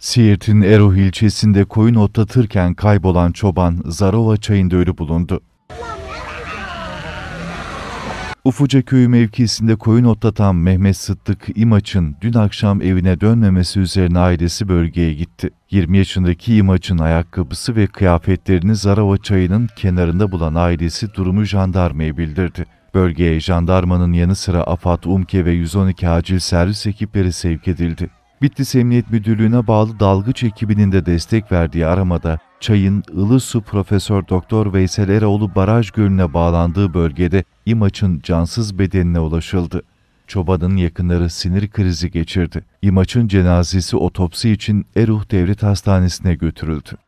Siirt'in Eruh ilçesinde koyun otlatırken kaybolan çoban Zarova çayında ölü bulundu. Ufuca köyü mevkisinde koyun otlatan Mehmet Sıddık İmaç'ın dün akşam evine dönmemesi üzerine ailesi bölgeye gitti. 20 yaşındaki İmaç'ın ayakkabısı ve kıyafetlerini Zarova çayının kenarında bulan ailesi durumu jandarmaya bildirdi. Bölgeye jandarmanın yanı sıra AFAD, UMKE ve 112 acil servis ekipleri sevk edildi. Bitlis Emniyet Müdürlüğü'ne bağlı dalgıç ekibinin de destek verdiği aramada çayın Ilısu Profesör Doktor Veysel Eroğlu Baraj Gölü'ne bağlandığı bölgede İmaç'ın cansız bedenine ulaşıldı. Çobanın yakınları sinir krizi geçirdi. İmaç'ın cenazesi otopsi için Eruh Devlet Hastanesi'ne götürüldü.